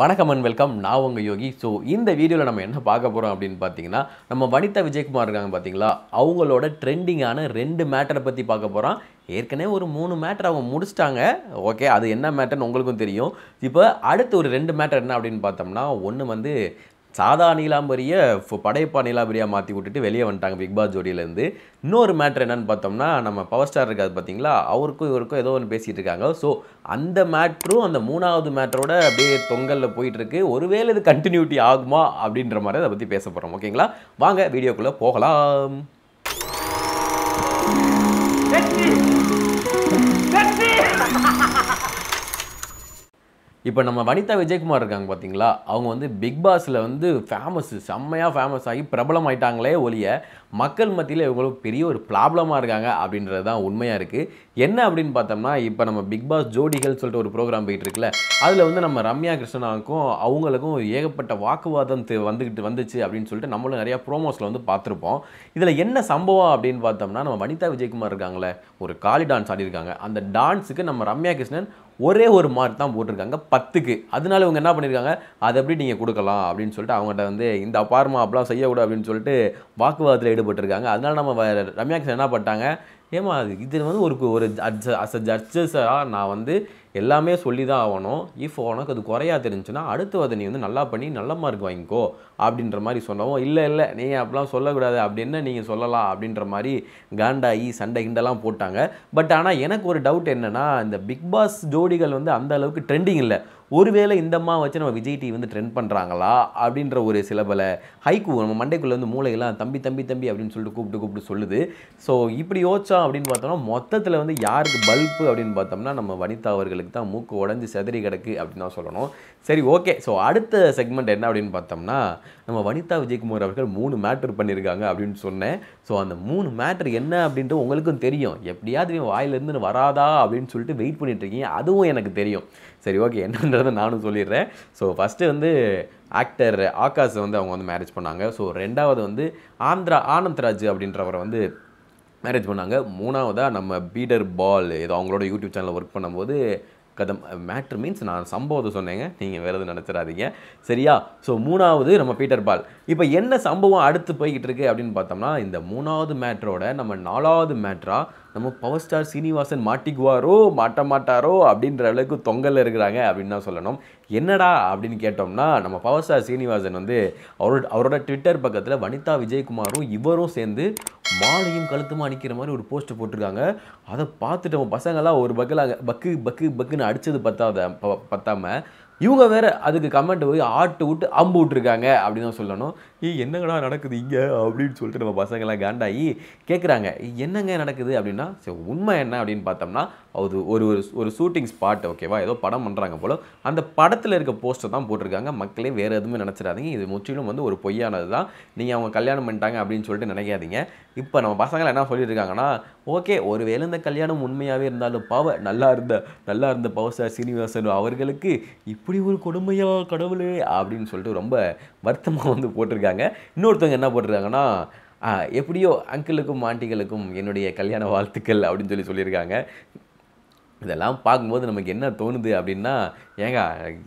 வணக்கம் and welcome நான் உங்கள் யோகி ஸோ இந்த வீடியோவில் நம்ம என்ன பார்க்க போகிறோம் அப்படின்னு பார்த்தீங்கன்னா நம்ம வனிதா விஜயகுமார் இருக்காங்க பார்த்தீங்களா அவங்களோட ட்ரெண்டிங்கான ரெண்டு மேட்டரை பற்றி பார்க்க போகிறோம் ஏற்கனவே ஒரு மூணு மேட்டர் அவங்க முடிச்சிட்டாங்க ஓகே அது என்ன மேட்டர்னு உங்களுக்கும் தெரியும் இப்போ அடுத்து ஒரு ரெண்டு மேட்டர் என்ன அப்படின்னு பார்த்தோம்னா ஒன்று வந்து சாதா நீலாம்பரியை படைப்பா நீலாம்பரியாக மாற்றி விட்டுட்டு வெளியே வந்துட்டாங்க பிக் பாஸ் ஜோடியிலேருந்து இன்னொரு மேட்ரு என்னென்னு பார்த்தோம்னா நம்ம பவர் ஸ்டார் இருக்காது பார்த்தீங்களா அவருக்கும் இவருக்கும் ஏதோ ஒன்று பேசிகிட்டு இருக்காங்க ஸோ அந்த மேட்ரும் அந்த மூணாவது மேட்ரோட அப்படியே தொங்கலில் போயிட்டுருக்கு ஒருவேளை இது கண்டினியூட்டி ஆகுமா அப்படின்ற மாதிரி அதை பற்றி பேச போகிறோம் ஓகேங்களா வாங்க வீடியோக்குள்ளே போகலாம் இப்போ நம்ம வனிதா விஜயகுமார் இருக்காங்க பார்த்தீங்களா அவங்க வந்து பிக் பாஸில் வந்து ஃபேமஸ் செம்மையாக ஃபேமஸ் ஆகி பிரபலம் ஆயிட்டாங்களே ஒழிய மக்கள் மத்தியில் இவங்களும் பெரிய ஒரு ப்ராப்ளமாக இருக்காங்க அப்படின்றது தான் உண்மையாக இருக்குது என்ன அப்படின்னு பார்த்தோம்னா இப்போ நம்ம பிக் பாஸ் ஜோடிகள் சொல்லிட்டு ஒரு ப்ரோக்ராம் போயிட்டு இருக்குல்ல அதில் வந்து நம்ம ரம்யா கிருஷ்ணனாவுக்கும் அவங்களுக்கும் ஏகப்பட்ட வாக்குவாதம் வந்துக்கிட்டு வந்துச்சு அப்படின்னு சொல்லிட்டு நம்மளும் நிறையா ப்ரோமோஸில் வந்து பார்த்துருப்போம் இதில் என்ன சம்பவம் அப்படின்னு பார்த்தோம்னா நம்ம வனிதா விஜயகுமார் இருக்காங்களே ஒரு காலி டான்ஸ் ஆடிருக்காங்க அந்த டான்ஸுக்கு நம்ம ரம்யா கிருஷ்ணன் ஒரே ஒரு மார்க் தான் போட்டிருக்காங்க பத்துக்கு அதனால இவங்க என்ன பண்ணியிருக்காங்க அதை எப்படி நீங்கள் கொடுக்கலாம் அப்படின்னு சொல்லிட்டு அவங்கள்ட்ட வந்து இந்த அப்பார்மா அப்படிலாம் செய்யக்கூடாது அப்படின்னு சொல்லிட்டு வாக்குவாதத்தில் ஈடுபட்டிருக்காங்க அதனால நம்ம ரம்யாக்ஸ் என்ன பண்ணிட்டாங்க ஏமா இது வந்து ஒரு ஒரு ஜட்ஜ் அஸ் அ ஜட்ஜஸாக நான் வந்து எல்லாமே சொல்லி தான் ஆகணும் இஃப் உனக்கு அது குறையா தெரிஞ்சுன்னா அடுத்து அதை நீ வந்து நல்லா பண்ணி நல்ல மார்க் வாங்கிக்கோ அப்படின்ற மாதிரி சொன்னவும் இல்லை இல்லை நீ அப்படிலாம் சொல்லக்கூடாது அப்படின்னு நீங்கள் சொல்லலாம் அப்படின்ற மாதிரி காண்டாயி சண்டை கிண்டெல்லாம் போட்டாங்க பட் ஆனால் எனக்கு ஒரு டவுட் என்னென்னா இந்த பிக் பாஸ் ஜோடிகள் வந்து அந்த அளவுக்கு ட்ரெண்டிங் இல்லை ஒருவேளை இந்த அம்மா வச்சு நம்ம விஜய் டிவி வந்து ட்ரெண்ட் பண்ணுறாங்களா அப்படின்ற ஒரு சில பல ஹைக்கு நம்ம மண்டைக்குள்ளே வந்து மூளையெல்லாம் தம்பி தம்பி தம்பி அப்படின்னு சொல்லிட்டு கூப்பிட்டு கூப்பிட்டு சொல்லுது ஸோ இப்படி யோசிச்சா அப்படின்னு பார்த்தோம்னா மொத்தத்தில் வந்து யாருக்கு பல்பு அப்படின்னு பார்த்தோம்னா நம்ம வனிதா அவர்களுக்கு தான் மூக்கு உடஞ்சி செதறி கிடக்கு அப்படின்னு தான் சொல்லணும் சரி ஓகே ஸோ அடுத்த செக்மெண்ட் என்ன அப்படின்னு பார்த்தோம்னா நம்ம வனிதா விஜயகுமார் அவர்கள் மூணு மேட்ரு பண்ணியிருக்காங்க அப்படின்னு சொன்னேன் ஸோ அந்த மூணு மேட்ரு என்ன அப்படின்ட்டு உங்களுக்கும் தெரியும் எப்படியாவது வாயிலிருந்து வராதா அப்படின்னு சொல்லிட்டு வெயிட் பண்ணிட்டு இருக்கீங்க அதுவும் எனக்கு தெரியும் சரி ஓகே என்னன்ற அப்படிங்கிறத நானும் சொல்லிடுறேன் ஸோ ஃபஸ்ட்டு வந்து ஆக்டர் ஆகாஷ் வந்து அவங்க வந்து மேரேஜ் பண்ணாங்க ஸோ ரெண்டாவது வந்து ஆந்திரா ஆனந்த்ராஜ் அப்படின்றவரை வந்து மேரேஜ் பண்ணாங்க மூணாவதாக நம்ம பீடர் பால் ஏதோ அவங்களோட யூடியூப் சேனலில் ஒர்க் பண்ணும்போது கதம் மேட்ரு மீன்ஸ் நான் சம்பவத்தை சொன்னேங்க நீங்கள் வேறு எதுவும் நினச்சிடாதீங்க சரியா ஸோ மூணாவது நம்ம பீட்டர் பால் இப்போ என்ன சம்பவம் அடுத்து போய்கிட்டு இருக்கு அப்படின்னு பார்த்தோம்னா இந்த மூணாவது மேட்ரோட நம்ம நாலாவது மேட்ராக நம்ம பவர் ஸ்டார் சீனிவாசன் மாட்டிக்குவாரோ மாட்ட மாட்டாரோ அப்படின்ற அளவுக்கு தொங்கலில் இருக்கிறாங்க அப்படின்னு தான் சொல்லணும் என்னடா அப்படின்னு கேட்டோம்னா நம்ம பவர் ஸ்டார் சீனிவாசன் வந்து அவரோட அவரோட ட்விட்டர் பக்கத்தில் வனிதா விஜயகுமாரும் இவரும் சேர்ந்து மாலையும் கழுத்துமா அடிக்கிற மாதிரி ஒரு போஸ்ட் போட்டிருக்காங்க அதை பார்த்துட்டு நம்ம பசங்களாம் ஒரு பக்கில் பக்கு பக்கு பக்குன்னு அடித்தது பத்தாத பத்தாமல் இவங்க வேறு அதுக்கு கமெண்ட் போய் ஆட்டு விட்டு அம்பு விட்டுருக்காங்க அப்படின்னு தான் சொல்லணும் ஏ என்னங்கடா நடக்குது இங்கே அப்படின்னு சொல்லிட்டு நம்ம பசங்கள்லாம் காண்டாகி கேட்குறாங்க என்னங்க நடக்குது அப்படின்னா சரி உண்மை என்ன அப்படின்னு பார்த்தோம்னா அது ஒரு ஒரு ஒரு ஷூட்டிங் ஸ்பாட் ஓகேவா ஏதோ படம் பண்ணுறாங்க போல அந்த படத்தில் இருக்க போஸ்டர் தான் போட்டிருக்காங்க மக்களே வேறு எதுவுமே நினச்சிடாதீங்க இது முற்றிலும் வந்து ஒரு பொய்யானது தான் நீங்கள் அவங்க கல்யாணம் பண்ணிட்டாங்க அப்படின்னு சொல்லிட்டு நினைக்காதீங்க இப்போ நம்ம பசங்களை என்ன சொல்லியிருக்காங்கன்னா ஓகே ஒருவேளை இந்த கல்யாணம் உண்மையாகவே இருந்தாலும் பாவ நல்லா இருந்த நல்லா இருந்த சார் சீனிவாசன் அவர்களுக்கு இப்படி ஒரு கொடுமையா கடவுளே அப்படின்னு சொல்லிட்டு ரொம்ப வருத்தமாக வந்து போட்டிருக்காங்க இன்னொருத்தவங்க என்ன போட்டிருக்காங்கன்னா எப்படியோ அங்கிளுக்கும் ஆண்டிகளுக்கும் என்னுடைய கல்யாண வாழ்த்துக்கள் அப்படின்னு சொல்லி சொல்லியிருக்காங்க இதெல்லாம் பார்க்கும்போது நமக்கு என்ன தோணுது அப்படின்னா ஏங்க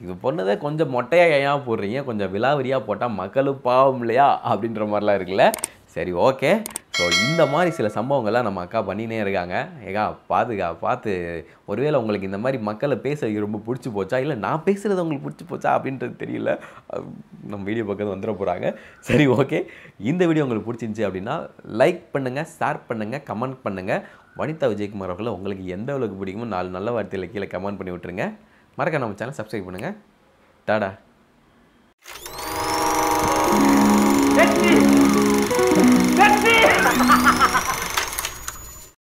இது பொண்ணதை கொஞ்சம் மொட்டையாக ஏன் போடுறீங்க கொஞ்சம் விலாவரியாக போட்டால் மக்களும் பாவம் இல்லையா அப்படின்ற மாதிரிலாம் இருக்குல்ல சரி ஓகே ஸோ இந்த மாதிரி சில சம்பவங்கள்லாம் நம்ம அக்கா பண்ணினே இருக்காங்க ஏகா பாதுகா பார்த்து ஒருவேளை உங்களுக்கு இந்த மாதிரி மக்களை பேசுறதுக்கு ரொம்ப பிடிச்சி போச்சா இல்லை நான் பேசுகிறது உங்களுக்கு பிடிச்சி போச்சா அப்படின்றது தெரியல நம்ம வீடியோ பக்கத்தில் வந்துட போகிறாங்க சரி ஓகே இந்த வீடியோ உங்களுக்கு பிடிச்சிருந்துச்சி அப்படின்னா லைக் பண்ணுங்கள் ஷேர் பண்ணுங்கள் கமெண்ட் பண்ணுங்கள் வனிதா விஜயகுமார் அவர்களை உங்களுக்கு எந்த அளவுக்கு பிடிக்குமோ நாலு நல்ல வார்த்தையில் கீழே கமெண்ட் பண்ணி விட்டுருங்க மறக்க நம்ம சேனல் சப்ஸ்கிரைப் பண்ணுங்கள் டாடா